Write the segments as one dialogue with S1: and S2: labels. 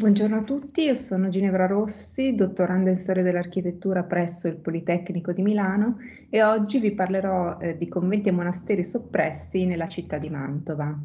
S1: Buongiorno a tutti, io sono Ginevra Rossi, dottoranda in storia dell'architettura presso il Politecnico di Milano e oggi vi parlerò eh, di conventi e monasteri soppressi nella città di Mantova.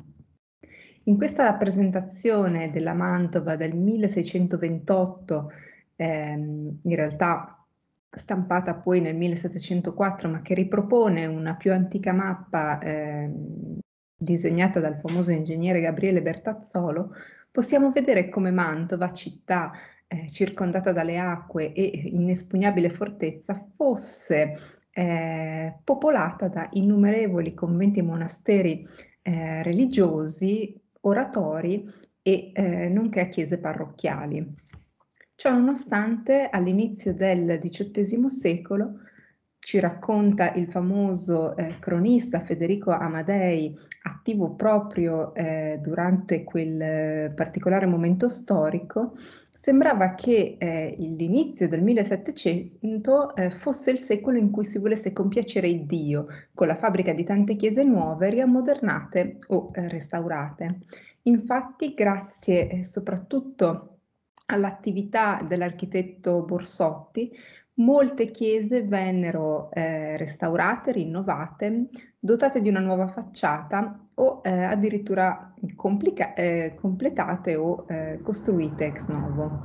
S1: In questa rappresentazione della Mantova del 1628, ehm, in realtà stampata poi nel 1704, ma che ripropone una più antica mappa ehm, disegnata dal famoso ingegnere Gabriele Bertazzolo, possiamo vedere come Mantova, città eh, circondata dalle acque e inespugnabile fortezza, fosse eh, popolata da innumerevoli conventi e monasteri eh, religiosi, oratori e eh, nonché chiese parrocchiali. Ciò nonostante, all'inizio del XVIII secolo ci racconta il famoso eh, cronista Federico Amadei, attivo proprio eh, durante quel eh, particolare momento storico, sembrava che eh, l'inizio del 1700 eh, fosse il secolo in cui si volesse compiacere il Dio, con la fabbrica di tante chiese nuove, riammodernate o eh, restaurate. Infatti, grazie soprattutto all'attività dell'architetto Borsotti, molte chiese vennero eh, restaurate, rinnovate, dotate di una nuova facciata o eh, addirittura complica- eh, completate o eh, costruite ex novo.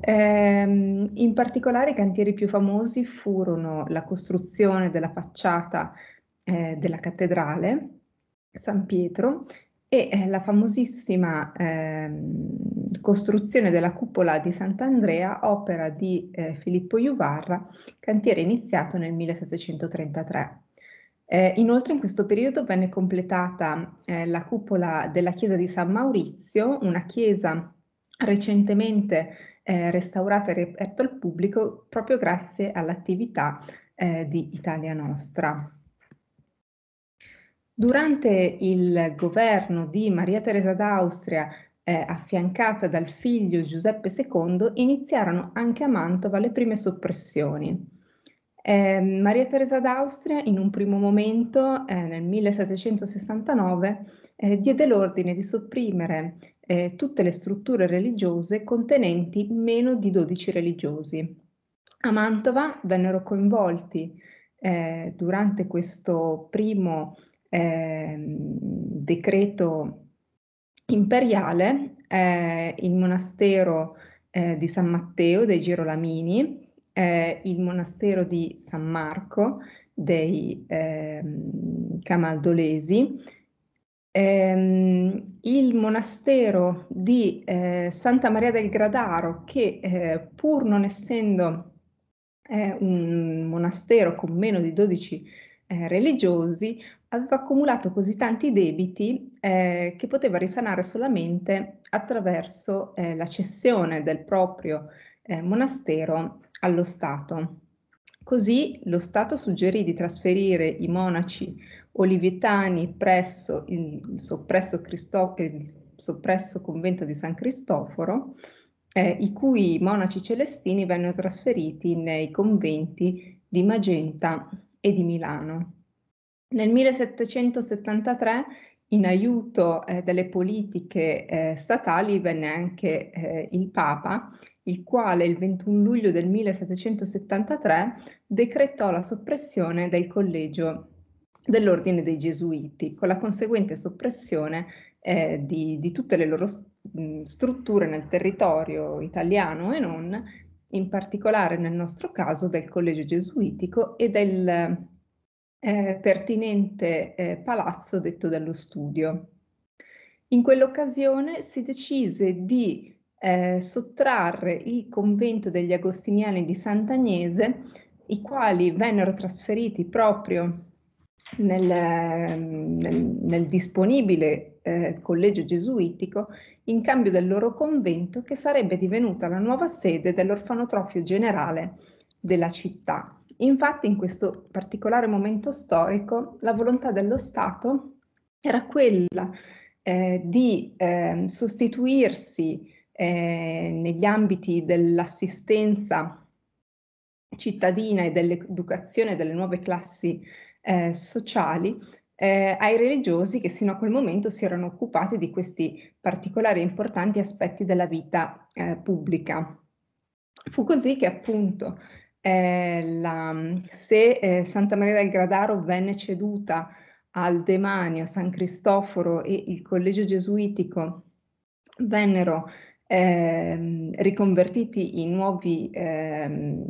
S1: Ehm, in particolare i cantieri più famosi furono la costruzione della facciata eh, della cattedrale San Pietro e eh, la famosissima ehm, costruzione della cupola di Sant'Andrea, opera di eh, Filippo Iuvarra, cantiere iniziato nel 1733. Eh, inoltre in questo periodo venne completata eh, la cupola della chiesa di San Maurizio, una chiesa recentemente eh, restaurata e riaperta al pubblico proprio grazie all'attività eh, di Italia Nostra. Durante il governo di Maria Teresa d'Austria, eh, affiancata dal figlio Giuseppe II, iniziarono anche a Mantova le prime soppressioni. Eh, Maria Teresa d'Austria in un primo momento, eh, nel 1769, eh, diede l'ordine di sopprimere eh, tutte le strutture religiose contenenti meno di 12 religiosi. A Mantova vennero coinvolti eh, durante questo primo eh, decreto imperiale eh, il monastero eh, di San Matteo dei Girolamini, eh, il monastero di San Marco dei ehm, Camaldolesi, ehm, il monastero di eh, Santa Maria del Gradaro che eh, pur non essendo un monastero con meno di 12 religiosi aveva accumulato così tanti debiti eh, che poteva risanare solamente attraverso eh, la cessione del proprio eh, monastero allo Stato. Così lo Stato suggerì di trasferire i monaci olivetani presso il soppresso, Cristo- il soppresso convento di San Cristoforo, eh, i cui monaci celestini vennero trasferiti nei conventi di Magenta e di Milano. Nel 1773 in aiuto eh, delle politiche eh, statali venne anche eh, il Papa, il quale il 21 luglio del 1773 decretò la soppressione del collegio dell'ordine dei Gesuiti, con la conseguente soppressione eh, di, di, tutte le loro mh, strutture nel territorio italiano e non, in particolare nel nostro caso del collegio gesuitico e del eh, pertinente eh, palazzo detto dello studio. In quell'occasione si decise di eh, sottrarre il convento degli agostiniani di Sant'Agnese, i quali vennero trasferiti proprio nel, nel, nel disponibile eh, collegio gesuitico in cambio del loro convento che sarebbe divenuta la nuova sede dell'orfanotrofio generale della città. Infatti in questo particolare momento storico la volontà dello Stato era quella eh, di eh, sostituirsi eh, negli ambiti dell'assistenza cittadina e dell'educazione delle nuove classi eh, sociali eh, ai religiosi che sino a quel momento si erano occupati di questi particolari e importanti aspetti della vita eh, pubblica. Fu così che appunto eh, la, se eh, Santa Maria del Gradaro venne ceduta al demanio San Cristoforo e il collegio gesuitico vennero eh, riconvertiti in nuovi, ehm,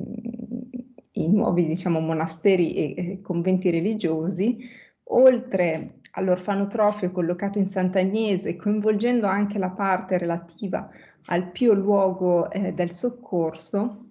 S1: in nuovi diciamo, monasteri e, e conventi religiosi, oltre all'orfanotrofio collocato in Sant'Agnese, coinvolgendo anche la parte relativa al pio luogo eh, del soccorso,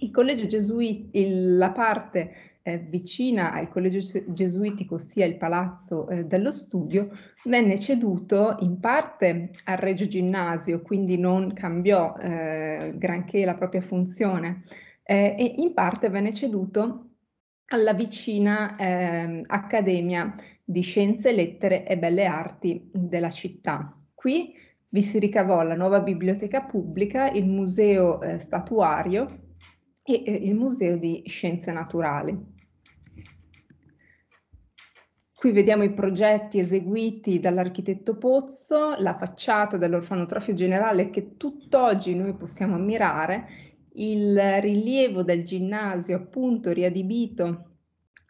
S1: il collegio gesuitico, la parte eh, vicina al collegio gesuitico, ossia il palazzo eh, dello studio, venne ceduto in parte al Regio Ginnasio, quindi non cambiò eh, granché la propria funzione, eh, e in parte venne ceduto alla vicina ehm, Accademia di Scienze, Lettere e Belle Arti della città. Qui vi si ricavò la nuova biblioteca pubblica, il museo eh, statuario e il Museo di Scienze Naturali. Qui vediamo i progetti eseguiti dall'architetto Pozzo, la facciata dell'orfanotrofio generale che tutt'oggi noi possiamo ammirare, il rilievo del ginnasio appunto riadibito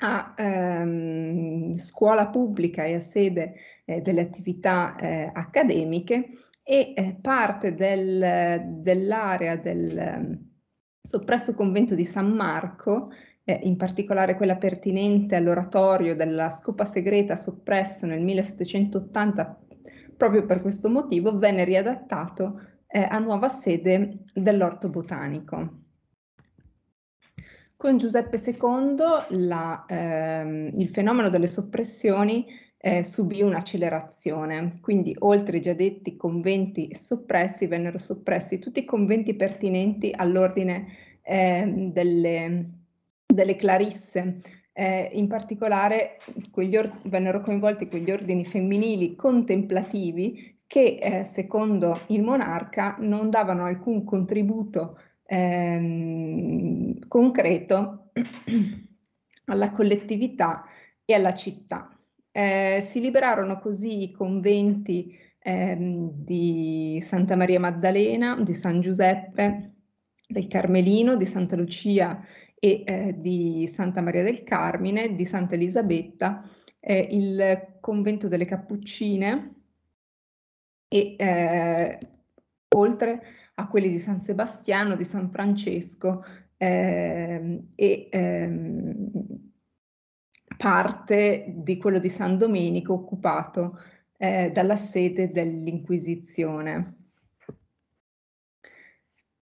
S1: a ehm, scuola pubblica e a sede eh, delle attività eh, accademiche e eh, parte del, dell'area del soppresso convento di San Marco, eh, in particolare quella pertinente all'oratorio della scopa segreta soppresso nel 1780 proprio per questo motivo, venne riadattato eh, a nuova sede dell'orto botanico. Con Giuseppe II la, ehm, il fenomeno delle soppressioni eh, subì un'accelerazione. Quindi, oltre ai già detti conventi soppressi, vennero soppressi tutti i conventi pertinenti all'ordine eh, delle, delle, clarisse. Eh, in particolare or- vennero coinvolti quegli ordini femminili contemplativi che, eh, secondo il monarca, non davano alcun contributo ehm, concreto alla collettività e alla città. Eh, si liberarono così i conventi ehm, di Santa Maria Maddalena, di San Giuseppe, del Carmelino, di Santa Lucia e eh, di Santa Maria del Carmine, di Santa Elisabetta, eh, il convento delle Cappuccine e eh, oltre a quelli di San Sebastiano, di San Francesco ehm, e ehm, parte di quello di San Domenico occupato eh, dalla sede dell'Inquisizione.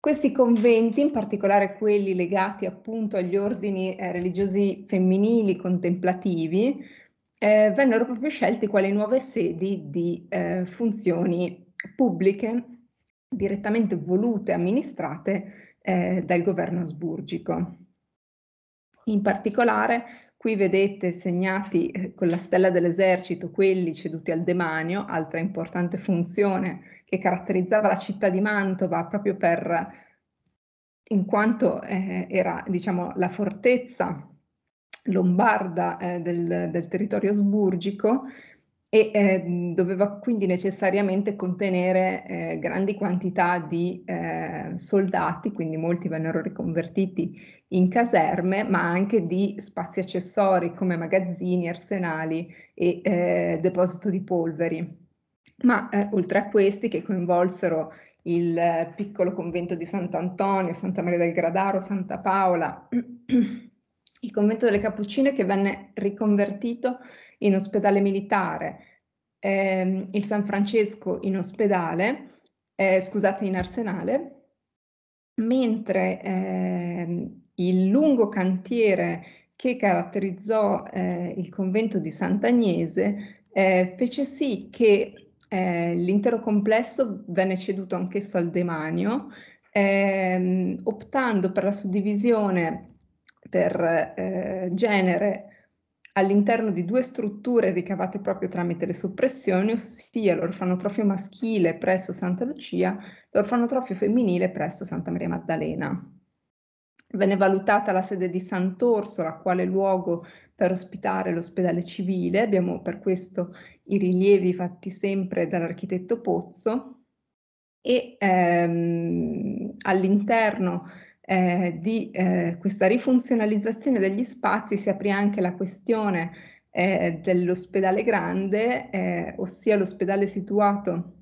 S1: Questi conventi, in particolare quelli legati appunto agli ordini eh, religiosi femminili contemplativi, eh, vennero proprio scelti quali nuove sedi di eh, funzioni pubbliche direttamente volute e amministrate eh, dal governo asburgico. In particolare Qui vedete segnati eh, con la stella dell'esercito quelli ceduti al demanio, altra importante funzione che caratterizzava la città di Mantova proprio per, in quanto eh, era diciamo, la fortezza lombarda eh, del, del, territorio sburgico e eh, doveva quindi necessariamente contenere eh, grandi quantità di eh, soldati, quindi molti vennero riconvertiti in caserme, ma anche di spazi accessori come magazzini, arsenali e eh, deposito di polveri. Ma eh, oltre a questi che coinvolsero il eh, piccolo convento di Sant'Antonio, Santa Maria del Gradaro, Santa Paola, il convento delle Cappuccine che venne riconvertito in ospedale militare, ehm, il San Francesco in ospedale, eh, scusate, in arsenale, mentre ehm, il lungo cantiere che caratterizzò eh, il convento di Sant'Agnese eh, fece sì che eh, l'intero complesso venne ceduto anch'esso al demanio, ehm, optando per la suddivisione per eh, genere all'interno di due strutture ricavate proprio tramite le soppressioni, ossia l'orfanotrofio maschile presso Santa Lucia, l'orfanotrofio femminile presso Santa Maria Maddalena. Venne valutata la sede di Sant'Orsola, quale luogo per ospitare l'ospedale civile, abbiamo per questo i rilievi fatti sempre dall'architetto Pozzo, e ehm, all'interno eh, di eh, questa rifunzionalizzazione degli spazi si aprì anche la questione eh, dell'ospedale grande, eh, ossia l'ospedale situato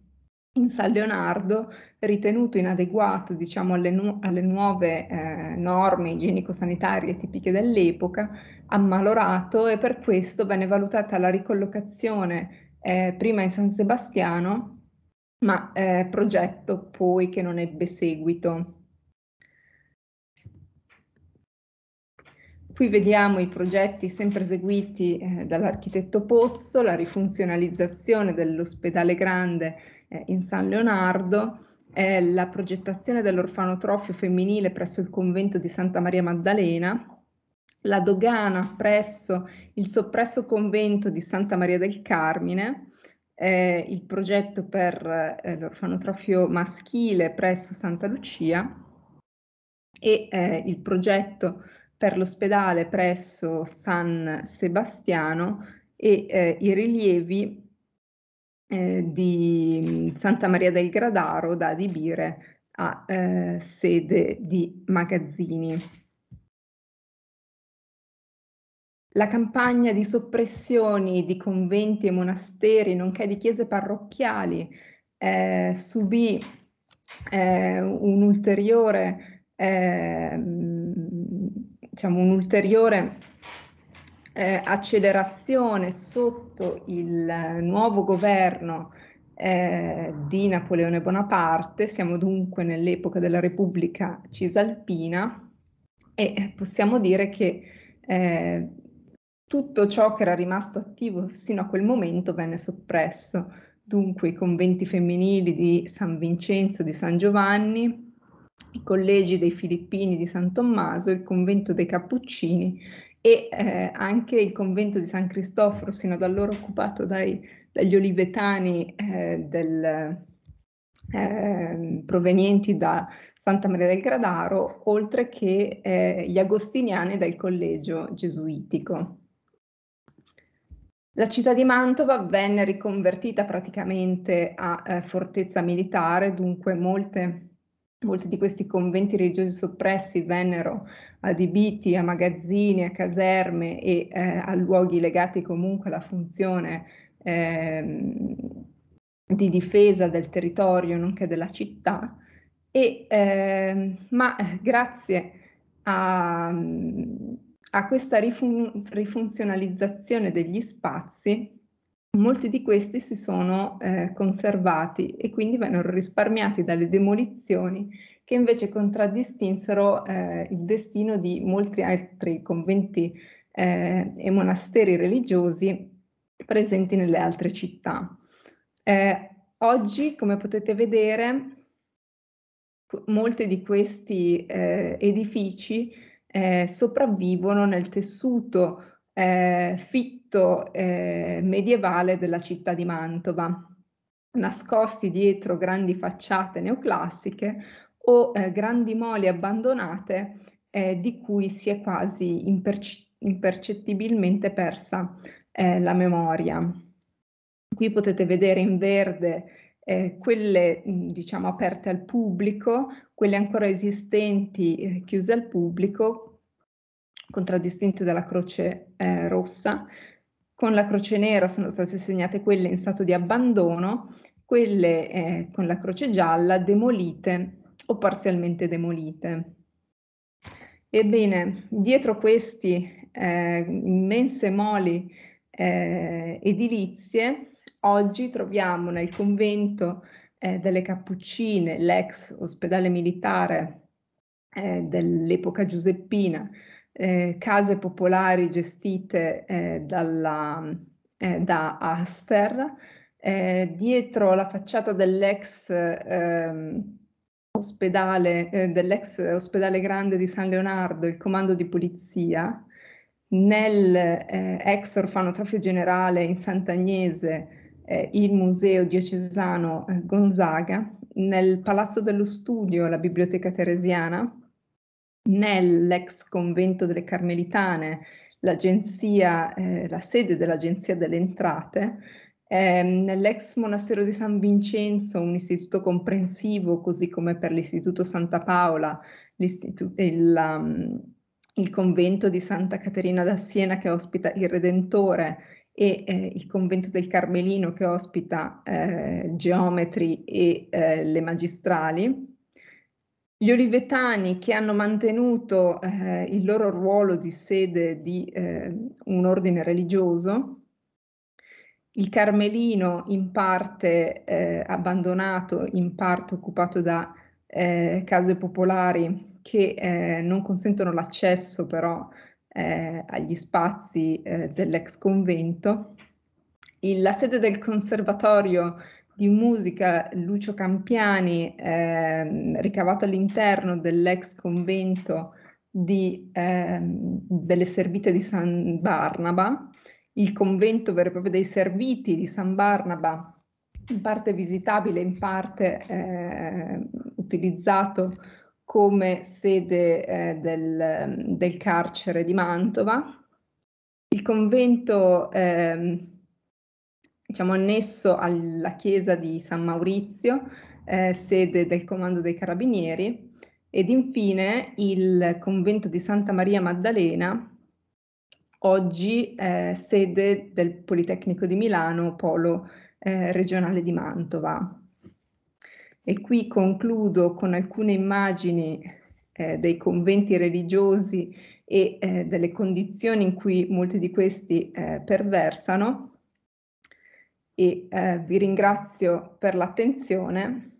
S1: in San Leonardo ritenuto inadeguato diciamo, alle, nu- alle, nuove eh, norme igienico-sanitarie tipiche dell'epoca, ammalorato e per questo venne valutata la ricollocazione eh, prima in San Sebastiano, ma eh, progetto poi che non ebbe seguito. Qui vediamo i progetti sempre eseguiti eh, dall'architetto Pozzo, la rifunzionalizzazione dell'ospedale grande eh, in San Leonardo è la progettazione dell'orfanotrofio femminile presso il convento di Santa Maria Maddalena, la dogana presso il soppresso convento di Santa Maria del Carmine, eh, il progetto per eh, l'orfanotrofio maschile presso Santa Lucia e eh, il progetto per l'ospedale presso San Sebastiano e eh, i rilievi eh, di mm, Santa Maria del Gradaro da adibire a eh, sede di magazzini. La campagna di soppressioni di conventi e monasteri, nonché di chiese parrocchiali, eh, subì eh, un eh, mm, diciamo un ulteriore eh, accelerazione sotto il nuovo governo eh, di Napoleone Bonaparte, siamo dunque nell'epoca della Repubblica Cisalpina e possiamo dire che eh, tutto ciò che era rimasto attivo sino a quel momento venne soppresso, dunque i conventi femminili di San Vincenzo di San Giovanni, i collegi dei Filippini di San Tommaso, il convento dei Cappuccini e eh, anche il convento di San Cristoforo, sino ad allora occupato dai, dagli olivetani eh, del, eh, provenienti da Santa Maria del Gradaro, oltre che eh, gli agostiniani del collegio gesuitico. La città di Mantova venne riconvertita praticamente a eh, fortezza militare, dunque molte, molti di questi conventi religiosi soppressi vennero adibiti a magazzini, a caserme e eh, a luoghi legati comunque alla funzione ehm, di difesa del territorio nonché della città, e, ehm, ma eh, grazie a, a questa rifun- rifunzionalizzazione degli spazi, molti di questi si sono eh, conservati e quindi vennero risparmiati dalle demolizioni che invece contraddistinsero eh, il destino di molti altri conventi eh, e monasteri religiosi presenti nelle altre città. Eh, oggi, come potete vedere, molti di questi eh, edifici eh, sopravvivono nel tessuto eh, fitto medievale della città di Mantova, nascosti dietro grandi facciate neoclassiche o eh, grandi mole abbandonate eh, di cui si è quasi imperce- impercettibilmente persa eh, la memoria. Qui potete vedere in verde eh, quelle mm, diciamo aperte al pubblico, quelle ancora esistenti eh, chiuse al pubblico, contraddistinte dalla croce eh, rossa. Con la croce nera sono state segnate quelle in stato di abbandono, quelle con la croce gialla demolite o parzialmente demolite. Ebbene, dietro queste eh, immense moli eh, edilizie, oggi troviamo nel convento eh, delle Cappuccine, l'ex ospedale militare eh, dell'epoca giuseppina, eh, case popolari gestite eh, dalla, da Aster, dietro la facciata dell'ex ehm, ospedale, eh, dell'ex ospedale grande di San Leonardo, il comando di polizia, nell'ex eh, orfanotrofio generale in Sant'Agnese, eh, il museo diocesano eh, Gonzaga, nel palazzo dello studio la biblioteca teresiana, nell'ex convento delle Carmelitane, l'agenzia, eh, la sede dell'agenzia delle entrate, eh, nell'ex monastero di San Vincenzo, un istituto comprensivo, così come per l'istituto Santa Paola, il, um, il, convento di Santa Caterina da Siena che ospita il Redentore e eh, il convento del Carmelino che ospita eh, geometri e eh, le magistrali. Gli olivetani che hanno mantenuto eh, il loro ruolo di sede di eh, un ordine religioso, il Carmelino in parte eh, abbandonato, in parte occupato da eh, case popolari che eh, non consentono l'accesso però eh, agli spazi eh, dell'ex convento. Il, la sede del Conservatorio di Musica Lucio Campiani, ehm, ricavato all'interno dell'ex convento di, ehm, delle Servite di San Barnaba, il convento vero e proprio dei serviti di San Barnaba, in parte visitabile, in parte eh, utilizzato come sede eh, del, del, carcere di Mantova. Il convento eh, diciamo annesso alla chiesa di San Maurizio, eh, sede del comando dei carabinieri, ed infine il convento di Santa Maria Maddalena, oggi è sede del Politecnico di Milano, polo eh, regionale di Mantova. E qui concludo con alcune immagini eh, dei conventi religiosi e eh, delle condizioni in cui molti di questi eh, perversano e eh, vi ringrazio per l'attenzione.